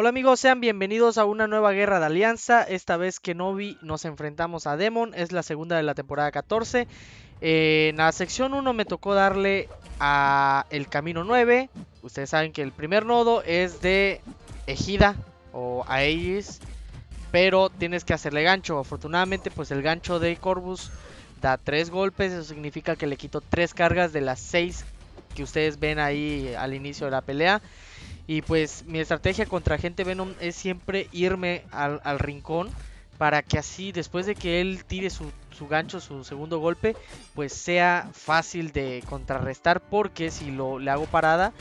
Hola amigos, sean bienvenidos a una nueva guerra de alianza. Esta vez que no vi, nos enfrentamos a Demon, es la segunda de la temporada 14. en la sección 1 me tocó darle a el camino 9. Ustedes saben que el primer nodo es de Ejida o Aegis, pero tienes que hacerle gancho. Afortunadamente, pues el gancho de Corvus da 3 golpes, eso significa que le quito 3 cargas de las 6 que ustedes ven ahí al inicio de la pelea. Y pues mi estrategia contra gente Venom es siempre irme al, rincón para que así después de que él tire su, gancho, su segundo golpe, pues sea fácil de contrarrestar porque si lo, le hago parada,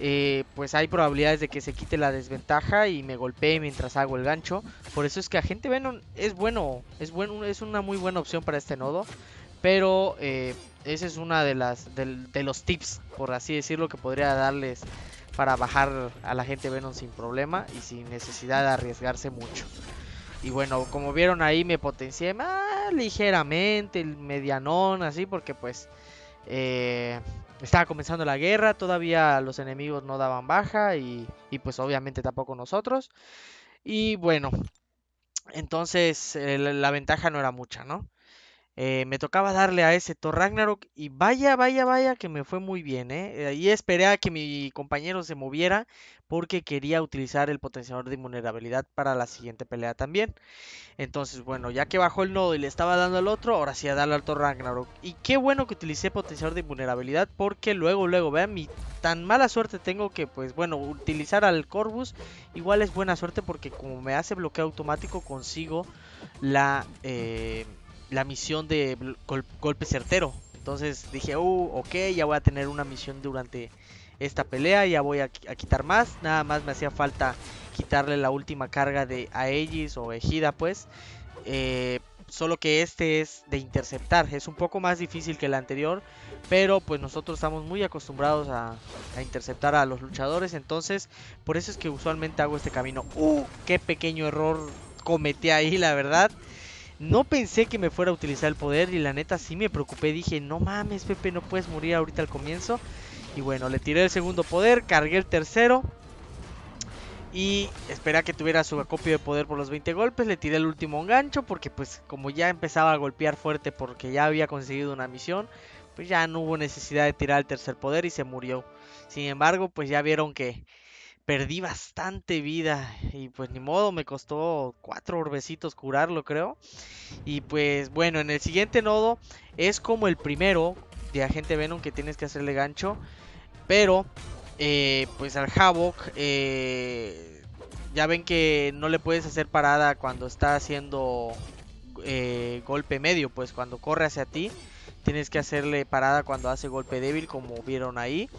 eh, pues hay probabilidades de que se quite la desventaja y me golpee mientras hago el gancho. Por eso es que Agente Venom es bueno, es, bueno, es una muy buena opción para este nodo, pero eh, ese es una de las de los tips, por así decirlo, que podría darles para bajar a la gente Venom sin problema y sin necesidad de arriesgarse mucho. Y bueno, como vieron ahí me potencié más ligeramente, el medianón, así, porque pues eh, estaba comenzando la guerra, todavía los enemigos no daban baja y, pues obviamente tampoco nosotros. Y bueno, entonces eh, la ventaja no era mucha, ¿no? Eh, me tocaba darle a ese Thor Ragnarok y vaya, vaya, vaya que me fue muy bien. ¿eh? Ahí esperé a que mi compañero se moviera porque quería utilizar el potenciador de vulnerabilidad para la siguiente pelea también. Entonces, bueno, ya que bajó el nodo y le estaba dando al otro, ahora sí a darle al Thor Ragnarok. Y qué bueno que utilicé potenciador de vulnerabilidad. porque luego, luego, vean, mi tan mala suerte tengo que, pues bueno, utilizar al Corvus igual es buena suerte porque como me hace bloqueo automático consigo la... Eh, la misión de golpe certero. Entonces dije, uh, ok, ya voy a tener una misión durante esta pelea, ya voy a, quitar más. Nada más me hacía falta quitarle la última carga de Aegis o Ejida, pues. Eh, solo que este es de interceptar, es un poco más difícil que el anterior, pero pues nosotros estamos muy acostumbrados a, interceptar a los luchadores, entonces por eso es que usualmente hago este camino. ¡Uh! ¡Qué pequeño error cometí ahí, la verdad! No pensé que me fuera a utilizar el poder y la neta sí me preocupé. Dije, no mames, Pepe, no puedes morir ahorita al comienzo. Y bueno, le tiré el segundo poder, cargué el tercero. Y esperé que tuviera su acopio de poder por los 20 golpes. Le tiré el último gancho porque pues como ya empezaba a golpear fuerte porque ya había conseguido una misión. Pues ya no hubo necesidad de tirar el tercer poder y se murió. Sin embargo, pues ya vieron que perdí bastante vida y pues ni modo, me costó cuatro orbecitos curarlo creo. Y pues bueno, en el siguiente nodo es como el primero de Agente Venom que tienes que hacerle gancho, pero eh, pues al Havoc eh, ya ven que no le puedes hacer parada cuando está haciendo eh, golpe medio, pues cuando corre hacia ti tienes que hacerle parada cuando hace golpe débil como vieron ahí.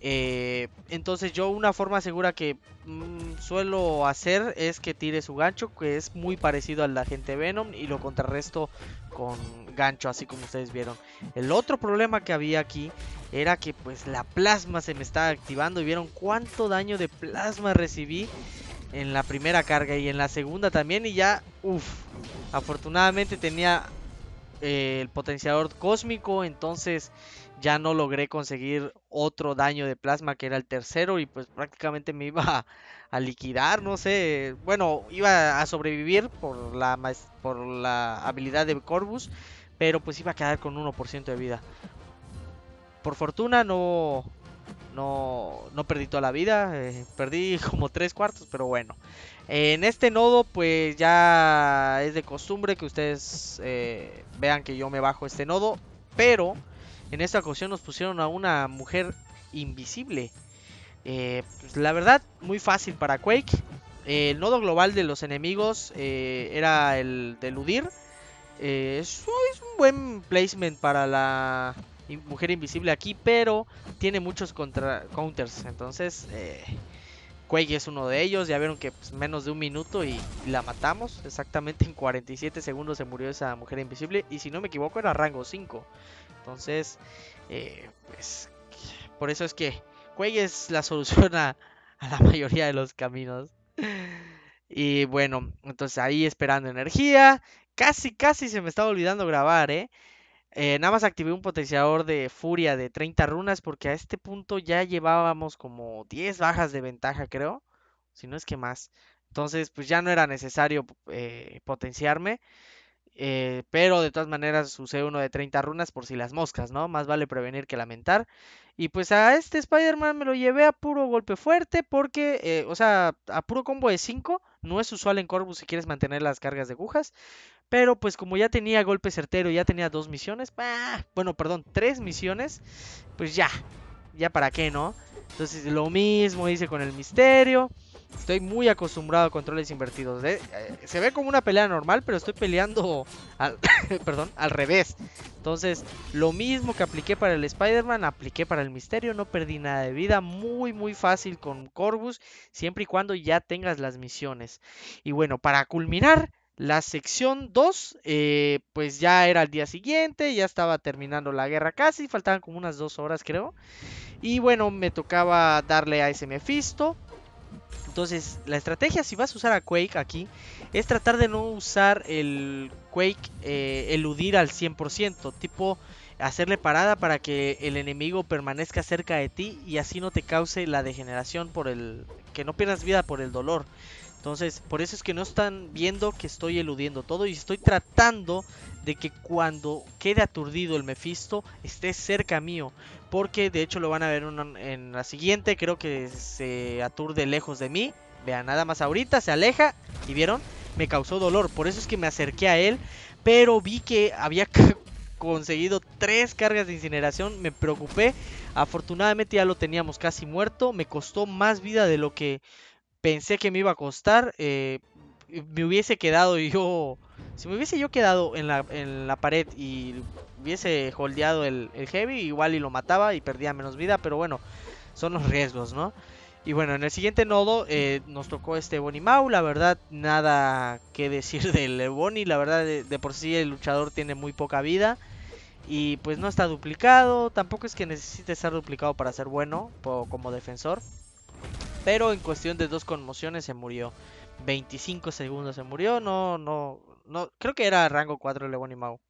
Eh, entonces yo una forma segura que mm, suelo hacer es que tire su gancho, que es muy parecido al de agente Venom, y lo contrarresto con gancho, así como ustedes vieron. El otro problema que había aquí era que pues la plasma se me estaba activando y vieron cuánto daño de plasma recibí en la primera carga y en la segunda también y ya, uff, afortunadamente tenía eh, el potenciador cósmico, entonces ya no logré conseguir otro daño de plasma que era el tercero y pues prácticamente me iba a, liquidar, no sé, bueno, iba a sobrevivir por la, por la habilidad de Corvus, pero pues iba a quedar con 1% de vida. Por fortuna no, no, perdí toda la vida, eh, perdí como tres cuartos, pero bueno. En este nodo pues ya es de costumbre que ustedes eh, vean que yo me bajo este nodo. Pero en esta ocasión nos pusieron a una mujer invisible. Eh, pues, la verdad, muy fácil para Quake. Eh, el nodo global de los enemigos era el de eludir. es un buen placement para la mujer invisible aquí, pero tiene muchos counters. Entonces Quake es uno de ellos, ya vieron que pues, menos de un minuto y la matamos. Exactamente en 47 segundos se murió esa mujer invisible. Y si no me equivoco era rango 5. Entonces, eh, pues por eso es que Quake es la solución a, a la mayoría de los caminos. Y bueno, entonces ahí esperando energía. Casi, casi se me estaba olvidando grabar, ¿eh? Eh, nada más activé un potenciador de furia de 30 runas porque a este punto ya llevábamos como 10 bajas de ventaja, creo. Si no es que más. Entonces, pues ya no era necesario eh, potenciarme. Eh, pero de todas maneras usé uno de 30 runas por si las moscas, ¿no? Más vale prevenir que lamentar. Y pues a este Spider-Man me lo llevé a puro golpe fuerte porque, eh, o sea, a puro combo de 5. No es usual en Corvus si quieres mantener las cargas de agujas. Pero pues como ya tenía golpe certero, ya tenía dos misiones. Bueno, perdón, tres misiones. Pues ya, ya para qué, ¿no? Entonces lo mismo hice con el misterio. Estoy muy acostumbrado a controles invertidos. ¿eh? Eh, se ve como una pelea normal, pero estoy peleando al, perdón, al revés. Entonces, lo mismo que apliqué para el Spider-Man, apliqué para el Misterio. No perdí nada de vida. Muy, muy fácil con Corvus, siempre y cuando ya tengas las misiones. Y bueno, para culminar, la sección 2, eh, pues ya era el día siguiente, ya estaba terminando la guerra casi, faltaban como unas dos horas creo. Y bueno, me tocaba darle a ese Mephisto. Entonces, la estrategia si vas a usar a Quake aquí es tratar de no usar el Quake eh, eludir al 100%, tipo hacerle parada para que el enemigo permanezca cerca de ti y así no te cause la degeneración por el que no pierdas vida por el dolor, entonces, por eso es que no están viendo que estoy eludiendo todo y estoy tratando de que cuando quede aturdido el Mephisto esté cerca mío. Porque de hecho lo van a ver en la siguiente, creo que se aturde lejos de mí. Vean, nada más ahorita se aleja y vieron, me causó dolor. Por eso es que me acerqué a él, pero vi que había conseguido tres cargas de incineración, me preocupé. Afortunadamente ya lo teníamos casi muerto, me costó más vida de lo que pensé que me iba a costar. Eh, me hubiese quedado yo. Si me hubiese yo quedado en la, pared y hubiese holdeado el, heavy, igual y lo mataba y perdía menos vida, pero bueno, son los riesgos, ¿no? Y bueno, en el siguiente nodo eh, nos tocó este Bonnie Mau, la verdad nada que decir del Bonnie, la verdad de, de por sí el luchador tiene muy poca vida y pues no está duplicado, tampoco es que necesite estar duplicado para ser bueno como defensor pero en cuestión de dos conmociones se murió. 25 segundos se murió, no, no, no, creo que era rango 4 León y Mau.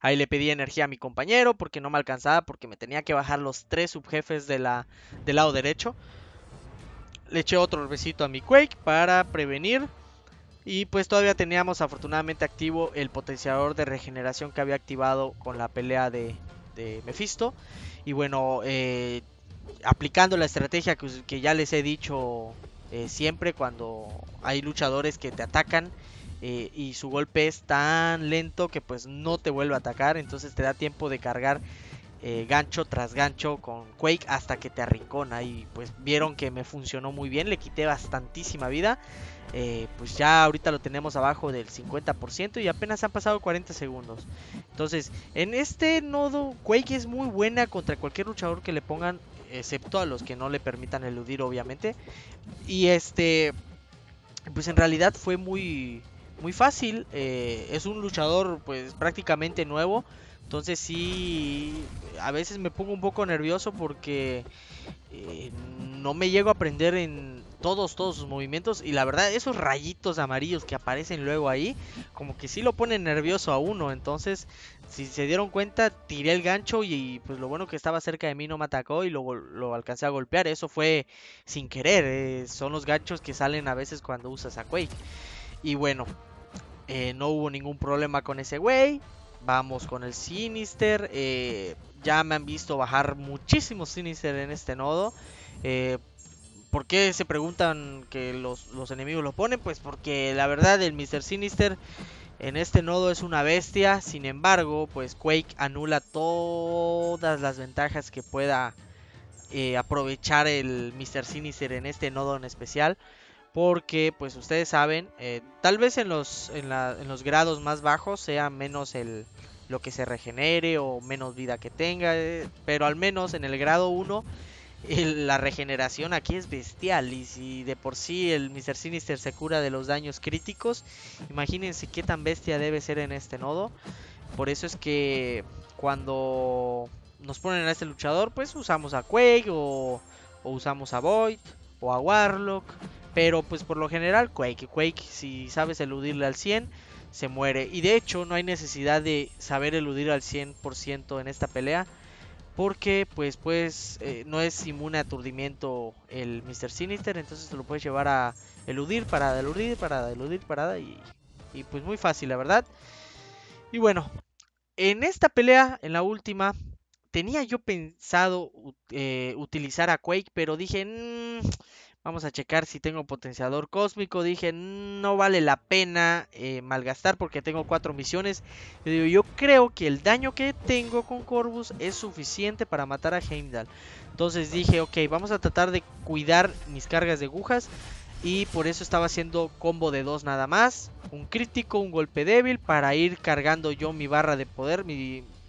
Ahí le pedí energía a mi compañero porque no me alcanzaba, porque me tenía que bajar los tres subjefes de la, del lado derecho. Le eché otro besito a mi Quake para prevenir. Y pues todavía teníamos afortunadamente activo el potenciador de regeneración que había activado con la pelea de, de Mephisto. Y bueno, eh, aplicando la estrategia que, ya les he dicho eh, siempre cuando hay luchadores que te atacan eh, y su golpe es tan lento que pues no te vuelve a atacar, entonces te da tiempo de cargar eh, gancho tras gancho con Quake hasta que te arrincona y pues vieron que me funcionó muy bien, le quité bastantísima vida, pues ya ahorita lo tenemos abajo del 50% y apenas han pasado 40 segundos. Entonces, en este nodo Quake es muy buena contra cualquier luchador que le pongan excepto a los que no le permitan eludir, obviamente. Y este, pues en realidad fue muy, muy fácil. Eh, es un luchador, pues prácticamente nuevo. Entonces sí, a veces me pongo un poco nervioso porque eh, no me llego a aprender en todos, todos sus movimientos. Y la verdad, esos rayitos amarillos que aparecen luego ahí, como que sí lo ponen nervioso a uno. Entonces, si se dieron cuenta, tiré el gancho y pues lo bueno que estaba cerca de mí no me atacó y luego lo alcancé a golpear. Eso fue sin querer. Eh, son los ganchos que salen a veces cuando usas a Quake. Y bueno, eh, no hubo ningún problema con ese güey. Vamos con el Sinister. Eh, ya me han visto bajar muchísimo Sinister en este nodo. Eh, ¿Por qué se preguntan que los, enemigos lo ponen? Pues porque la verdad el Mr. Sinister en este nodo es una bestia. Sin embargo, pues Quake anula todas las ventajas que pueda eh, aprovechar el Mr. Sinister en este nodo en especial. Porque, pues ustedes saben, eh, tal vez en los, en, los grados más bajos sea menos el, lo que se regenere o menos vida que tenga. Eh, pero al menos en el grado 1 la regeneración aquí es bestial. Y si de por sí el Mr. Sinister se cura de los daños críticos, imagínense qué tan bestia debe ser en este nodo. Por eso es que cuando nos ponen a este luchador, pues usamos a Quake o, o usamos a Void o a Warlock. Pero pues por lo general Quake. Quake si sabes eludirle al 100 se muere. Y de hecho no hay necesidad de saber eludir al 100% en esta pelea. Porque pues pues eh, no es inmune a aturdimiento el Mr. Sinister. Entonces te lo puedes llevar a eludir, parada, eludir, parada, eludir, parada. Y, pues muy fácil la verdad. Y bueno, en esta pelea, en la última, tenía yo pensado eh, utilizar a Quake. Pero dije... Mm, Vamos a checar si tengo potenciador cósmico. Dije, mm, no vale la pena eh, malgastar porque tengo cuatro misiones. Yo, creo que el daño que tengo con Corvus es suficiente para matar a Heimdall. Entonces dije, ok, vamos a tratar de cuidar mis cargas de agujas. Y por eso estaba haciendo combo de dos nada más. Un crítico, un golpe débil para ir cargando yo mi barra de poder.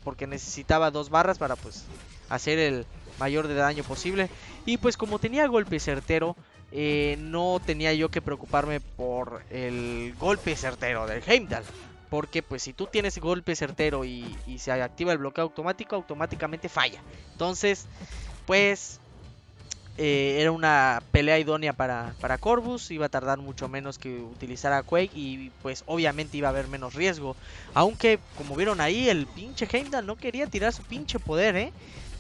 Porque necesitaba dos barras para pues hacer el, mayor de daño posible. Y pues como tenía golpe certero, eh, no tenía yo que preocuparme por el golpe certero del Heimdall. Porque pues si tú tienes golpe certero y, se activa el bloqueo automático, automáticamente falla. Entonces, pues eh, era una pelea idónea para, para, Corvus, iba a tardar mucho menos que utilizar a Quake y pues obviamente iba a haber menos riesgo. Aunque como vieron ahí, el pinche Heimdall no quería tirar su pinche poder, ¿eh?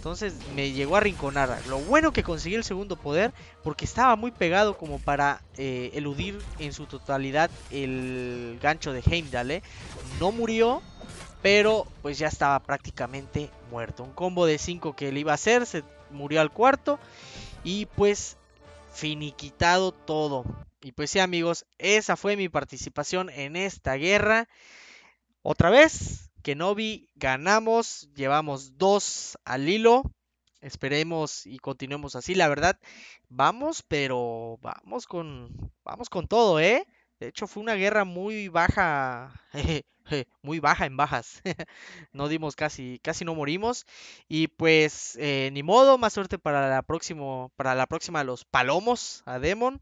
Entonces me llegó a rinconar. Lo bueno que conseguí el segundo poder porque estaba muy pegado como para eh, eludir en su totalidad el gancho de Heimdall. ¿eh? No murió, pero pues ya estaba prácticamente muerto. Un combo de 5 que él iba a hacer, se murió al cuarto y pues finiquitado todo. Y pues sí amigos, esa fue mi participación en esta guerra. Otra vez, Kenobi. Ganamos, llevamos dos al hilo. Esperemos y continuemos así. La verdad, vamos, pero vamos con, vamos con todo, ¿eh? De hecho, fue una guerra muy baja, muy baja en bajas. no dimos casi, casi no morimos. Y pues, eh, ni modo, más suerte para la, próxima para la próxima los palomos, a Demon.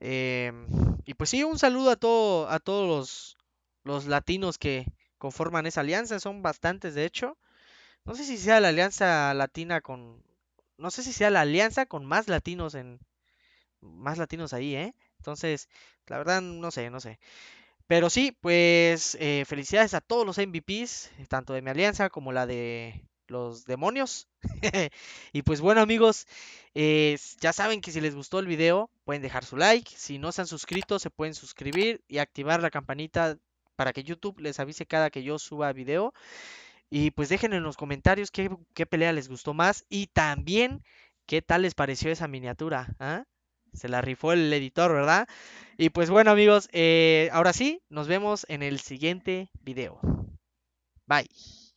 Em, y pues sí, un saludo a, todo, a todos los latinos que, conforman esa alianza, son bastantes de hecho. No sé si sea la alianza latina con... No sé si sea la alianza con más latinos en... Más latinos ahí, ¿eh? Entonces, la verdad, no sé, no sé. Pero sí, pues eh, felicidades a todos los MVPs, tanto de mi alianza como la de los demonios. y pues bueno amigos, eh, ya saben que si les gustó el video pueden dejar su like, si no se han suscrito se pueden suscribir y activar la campanita para que YouTube les avise cada que yo suba video. Y pues dejen en los comentarios qué, pelea les gustó más y también qué tal les pareció esa miniatura. ¿ah? Se la rifó el editor, ¿verdad? Y pues bueno amigos, eh, ahora sí, nos vemos en el siguiente video. Bye.